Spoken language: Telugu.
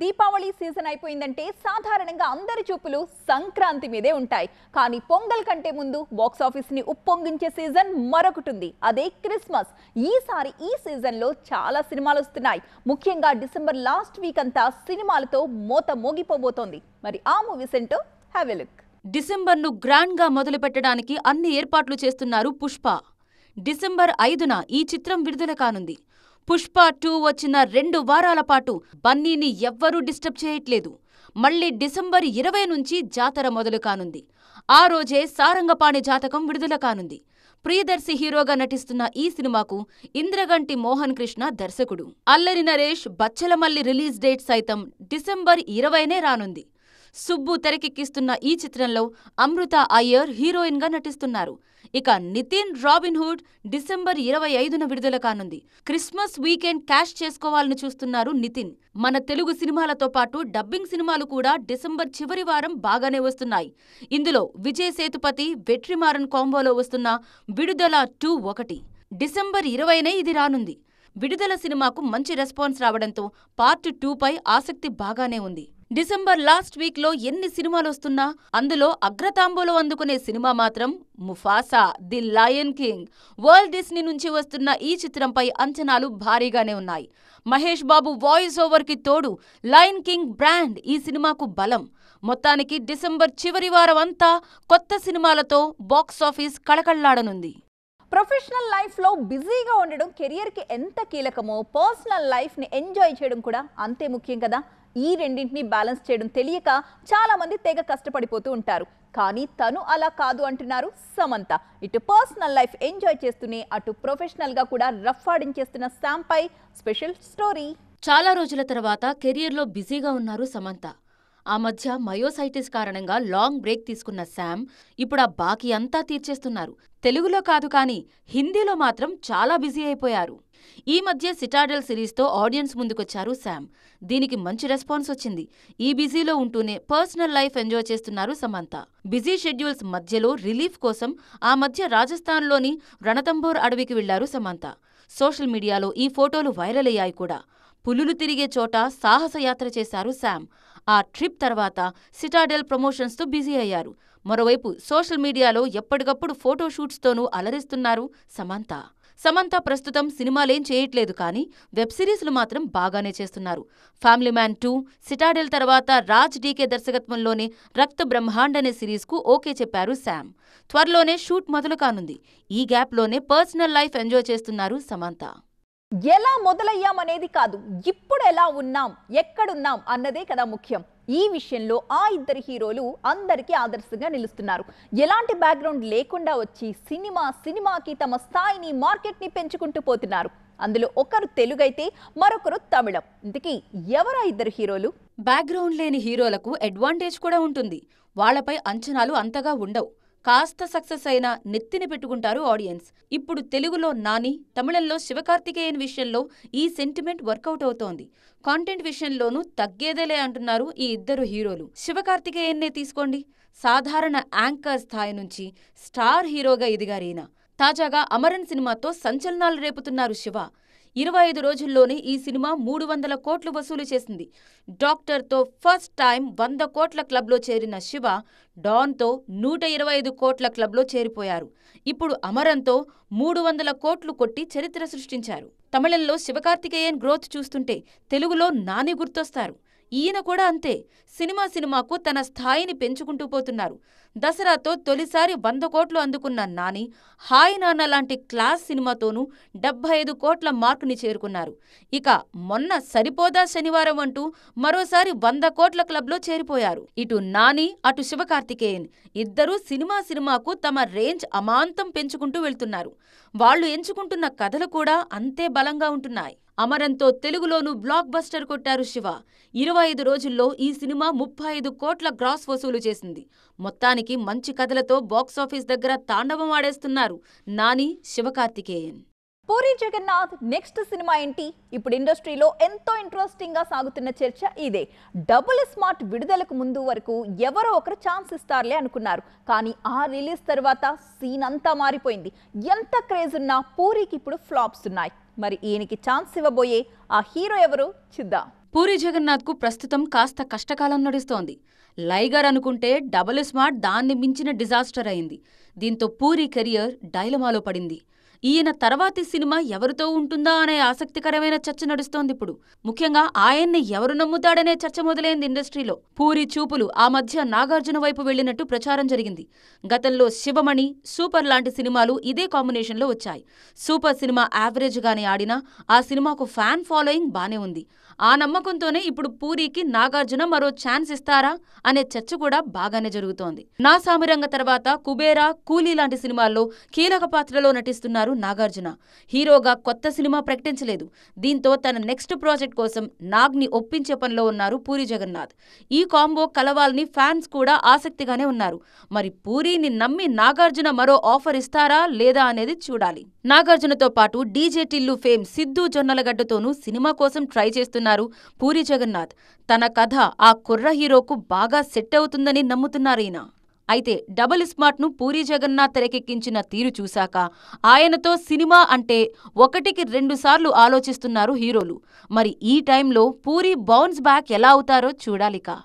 దీపావళి సీజన్ అయిపోయిందంటే సాధారణంగా అందరి చూపులు సంక్రాంతి మీదే ఉంటాయి కానీ పొంగల్ కంటే ముందు బాక్స్ ఆఫీస్ని ఉప్పొంగించే సీజన్ మరొకటి ఉంది అదే క్రిస్మస్ ఈసారి ఈ సీజన్లో చాలా సినిమాలు వస్తున్నాయి ముఖ్యంగా డిసెంబర్ లాస్ట్ వీక్ అంతా సినిమాలతో మోత మోగిపోబోతోంది మరి ఆ మూవీస్ ఏంటో హ్యావ్ ఎ లుక్ డిసెంబర్ను గ్రాండ్గా మొదలుపెట్టడానికి అన్ని ఏర్పాట్లు చేస్తున్నారు పుష్ప డిసెంబర్ ఐదున ఈ చిత్రం విడుదల కానుంది పుష్ప టూ వచ్చిన రెండు వారాల పాటు బన్నీని ఎవ్వరూ డిస్టర్బ్ చేయట్లేదు మళ్లీ డిసెంబర్ ఇరవై నుంచి జాతర మొదలు కానుంది ఆ రోజే సారంగపాణి జాతకం విడుదల కానుంది ప్రియదర్శి హీరోగా నటిస్తున్న ఈ సినిమాకు ఇంద్రగంటి మోహన్ కృష్ణ దర్శకుడు అల్లరి నరేష్ బచ్చలమల్లి రిలీజ్ డేట్ సైతం డిసెంబర్ ఇరవైనే రానుంది సుబ్బు తెరకెక్కిస్తున్న ఈ చిత్రంలో అమృత అయ్యర్ హీరోయిన్ గా నటిస్తున్నారు ఇక నితిన్ రాబిన్ హుడ్ డిసెంబర్ ఇరవై ఐదున విడుదల కానుంది క్రిస్మస్ వీకెండ్ క్యాష్ చేసుకోవాలని చూస్తున్నారు నితిన్ మన తెలుగు సినిమాలతో పాటు డబ్బింగ్ సినిమాలు కూడా డిసెంబర్ చివరి వారం బాగానే వస్తున్నాయి ఇందులో విజయ్ సేతుపతి వెట్రిమారన్ కాంబోలో వస్తున్న విడుదల టూ ఒకటి డిసెంబర్ ఇరవైనే ఇది రానుంది విడుదల సినిమాకు మంచి రెస్పాన్స్ రావడంతో పార్ట్ టూపై ఆసక్తి బాగానే ఉంది డిసెంబర్ లాస్ట్ వీక్లో ఎన్ని సినిమాలు వస్తున్నా అందులో అగ్రతాంబోలో అందుకునే సినిమా మాత్రం Mufasa the lion king world Disney నుంచి వస్తున్న ఈ చిత్రంపై అంచనాలు భారీగానే ఉన్నాయి మహేష్ బాబు వాయిస్ ఓవర్కి తోడు లయన్ కింగ్ బ్రాండ్ ఈ సినిమాకు బలం మొత్తానికి డిసెంబర్ చివరి వారం అంతా కొత్త సినిమాలతో బాక్సాఫీస్ కళకళ్లాడనుంది ప్రొఫెషనల్ లైఫ్లో బిజీగా ఉండడం కెరియర్కి ఎంత కీలకమో పర్సనల్ లైఫ్ని ఎంజాయ్ చేయడం కూడా అంతే ముఖ్యం కదా ఈ రెండింటినీ బ్యాలెన్స్ చేయడం తెలియక చాలామంది తెగ కష్టపడిపోతూ ఉంటారు కానీ తను అలా కాదు అంటున్నారు సమంత ఇటు పర్సనల్ లైఫ్ ఎంజాయ్ చేస్తూనే అటు ప్రొఫెషనల్గా కూడా రఫ్ ఆడించేస్తున్న శాంపై స్పెషల్ స్టోరీ చాలా రోజుల తర్వాత కెరియర్లో బిజీగా ఉన్నారు సమంత ఆ మధ్య మయోసైటిస్ కారణంగా లాంగ్ బ్రేక్ తీసుకున్న శామ్ ఇప్పుడు ఆ బాకీ అంతా తీర్చేస్తున్నారు తెలుగులో కాదు కానీ హిందీలో మాత్రం చాలా బిజీ అయిపోయారు ఈ మధ్య సిటాడల్ సిరీస్తో ఆడియన్స్ ముందుకొచ్చారు శామ్ దీనికి మంచి రెస్పాన్స్ వచ్చింది ఈ బిజీలో ఉంటూనే పర్సనల్ లైఫ్ ఎంజాయ్ చేస్తున్నారు సమంత బిజీ షెడ్యూల్స్ మధ్యలో రిలీఫ్ కోసం ఆ మధ్య రాజస్థాన్లోని రణతంబోర్ అడవికి వెళ్లారు సమంత సోషల్ మీడియాలో ఈ ఫోటోలు వైరల్ అయ్యాయి కూడా పులులు తిరిగే చోట సాహసయాత్ర చేశారు శామ్ ఆ ట్రిప్ తర్వాత సిటాడెల్ ప్రమోషన్స్తో బిజీ అయ్యారు మరోవైపు సోషల్ మీడియాలో ఎప్పటికప్పుడు ఫోటోషూట్స్తోనూ అలరిస్తున్నారు సమంత సమంత ప్రస్తుతం సినిమాలేం చేయట్లేదు కానీ వెబ్ సిరీస్లు మాత్రం బాగానే చేస్తున్నారు ఫ్యామిలీ మ్యాన్ టూ సిటాడెల్ తర్వాత రాజ్ డీకే దర్శకత్వంలోనే రక్త బ్రహ్మాండ్ అనే సిరీస్కు ఓకే చెప్పారు శామ్ త్వరలోనే షూట్ మొదలు కానుంది ఈ గ్యాప్లోనే పర్సనల్ లైఫ్ ఎంజాయ్ చేస్తున్నారు సమంత ఎలా మొదలయ్యామనేది కాదు ఇప్పుడు ఎలా ఉన్నాం ఎక్కడున్నాం అన్నదే కదా ముఖ్యం ఈ విషయంలో ఆ ఇద్దరు హీరోలు అందరికీ ఆదర్శంగా నిలుస్తున్నారు ఎలాంటి బ్యాక్గ్రౌండ్ లేకుండా వచ్చి సినిమా సినిమాకి తమ స్థాయిని మార్కెట్ని పెంచుకుంటూ పోతున్నారు అందులో ఒకరు తెలుగైతే మరొకరు తమిళం ఇంతకీ ఎవరా ఇద్దరు హీరోలు బ్యాక్గ్రౌండ్ లేని హీరోలకు అడ్వాంటేజ్ కూడా ఉంటుంది వాళ్లపై అంచనాలు అంతగా ఉండవు కాస్త సక్సెస్ అయినా నెత్తిని పెట్టుకుంటారు ఆడియన్స్ ఇప్పుడు తెలుగులో నాని తమిళంలో శివకార్తికేయన్ విషయంలో ఈ సెంటిమెంట్ వర్కౌట్ అవుతోంది కాంటెంట్ విషయంలోనూ తగ్గేదేలే అంటున్నారు ఈ ఇద్దరు హీరోలు శివకార్తికేయన్నే తీసుకోండి సాధారణ యాంకర్ స్థాయి నుంచి స్టార్ హీరోగా ఎదిగారీన తాజాగా అమరన్ సినిమాతో సంచలనాలు రేపుతున్నారు శివ ఇరవై ఐదు రోజుల్లోనే ఈ సినిమా మూడు వందల కోట్లు వసూలు చేసింది డాక్టర్తో ఫస్ట్ టైం వంద కోట్ల క్లబ్లో చేరిన శివ డాన్తో నూట ఇరవై ఐదు కోట్ల క్లబ్లో చేరిపోయారు ఇప్పుడు అమరంతో మూడు వందల కోట్లు కొట్టి చరిత్ర సృష్టించారు తమిళంలో శివకార్తికేయన్ గ్రోత్ చూస్తుంటే తెలుగులో నాని గుర్తొస్తారు ఈయన కూడా అంతే సినిమా సినిమాకు తన స్థాయిని పెంచుకుంటూ పోతున్నారు దసరాతో తొలిసారి వంద కోట్లు అందుకున్న నాని హాయ్ నాన్న లాంటి క్లాస్ సినిమాతోనూ డెబ్బై ఐదు కోట్ల మార్కుని చేరుకున్నారు ఇక మొన్న సరిపోదా శనివారం అంటూ మరోసారి వంద కోట్ల క్లబ్లో చేరిపోయారు ఇటు నాని అటు శివకార్తికేయన్ ఇద్దరూ సినిమా సినిమాకు తమ రేంజ్ అమాంతం పెంచుకుంటూ వెళ్తున్నారు వాళ్లు ఎంచుకుంటున్న కథలు కూడా అంతే బలంగా ఉంటున్నాయి అమరంతో తెలుగులోనూ బ్లాక్ బస్టర్ కొట్టారు శివ ఇరవై ఐదు రోజుల్లో ఈ సినిమా ముప్పై ఐదు కోట్ల గ్రాస్ వసూలు చేసింది మొత్తానికి మంచి కథలతో బాక్సాఫీస్ దగ్గర తాండవం ఆడేస్తున్నారు నాని శివకార్తికేయన్ పూరి జగన్నాథ్ నెక్స్ట్ సినిమా ఏంటి ఇప్పుడు ఇండస్ట్రీలో ఎంతో ఇంట్రెస్టింగ్ గా సాగుతున్న చర్చ ఇదే డబుల్ స్మార్ట్ విడుదలకు ముందు వరకు ఎవరో ఒకరు ఛాన్స్ ఇస్తారులే అనుకున్నారు కానీ ఆ రిలీజ్ తర్వాత సీన్ అంతా మారిపోయింది ఎంత క్రేజ్ ఉన్నా పూరికి ఇప్పుడు ఫ్లాప్స్ ఉన్నాయి మరి ఈయనకి ఛాన్స్ ఇవ్వబోయే ఆ హీరో ఎవరు చిద్దా పూరి జగన్నాథ్కు ప్రస్తుతం కాస్త కష్టకాలం నడుస్తోంది లైగర్ అనుకుంటే డబుల్ స్మార్ట్ దాన్ని మించిన డిజాస్టర్ అయింది దీంతో పూరి కెరియర్ డైలమాలో పడింది ఈయన తర్వాతి సినిమా ఎవరితో ఉంటుందా అనే ఆసక్తికరమైన చర్చ నడుస్తోంది ఇప్పుడు ముఖ్యంగా ఆయన్ని ఎవరు నమ్ముతాడనే చర్చ మొదలైంది ఇండస్ట్రీలో పూరి చూపులు ఆ మధ్య నాగార్జున వైపు వెళ్లినట్టు ప్రచారం జరిగింది గతంలో శివమణి సూపర్ లాంటి సినిమాలు ఇదే కాంబినేషన్లో వచ్చాయి సూపర్ సినిమా గానే ఆడినా ఆ సినిమాకు ఫ్యాన్ ఫాలోయింగ్ బానే ఉంది ఆ నమ్మకంతోనే ఇప్పుడు పూరికి నాగార్జున మరో ఛాన్స్ ఇస్తారా అనే చర్చ కూడా బాగానే జరుగుతోంది నా సామిరంగ తర్వాత కుబేరా కూలీ లాంటి సినిమాల్లో కీలక పాత్రలో నటిస్తున్నారు చేశారు నాగార్జున హీరోగా కొత్త సినిమా ప్రకటించలేదు దీంతో తన నెక్స్ట్ ప్రాజెక్ట్ కోసం నాగ్ని ఒప్పించే పనిలో ఉన్నారు పూరి జగన్నాథ్ ఈ కాంబో కలవాలని ఫ్యాన్స్ కూడా ఆసక్తిగానే ఉన్నారు మరి పూరిని నమ్మి నాగార్జున మరో ఆఫర్ ఇస్తారా లేదా అనేది చూడాలి నాగార్జునతో పాటు డీజే టిల్లు ఫేమ్ సిద్ధు జొన్నలగడ్డతోనూ సినిమా కోసం ట్రై చేస్తున్నారు పూరి జగన్నాథ్ తన కథ ఆ కుర్ర హీరోకు బాగా సెట్ అవుతుందని నమ్ముతున్నారు ఈయన అయితే డబుల్ స్మార్ట్ ను పూరి జగన్నాథ్ తెరకెక్కించిన తీరు చూశాక ఆయనతో సినిమా అంటే ఒకటికి రెండుసార్లు ఆలోచిస్తున్నారు హీరోలు మరి ఈ టైంలో పూరి బౌన్స్ బ్యాక్ ఎలా అవుతారో చూడాలిక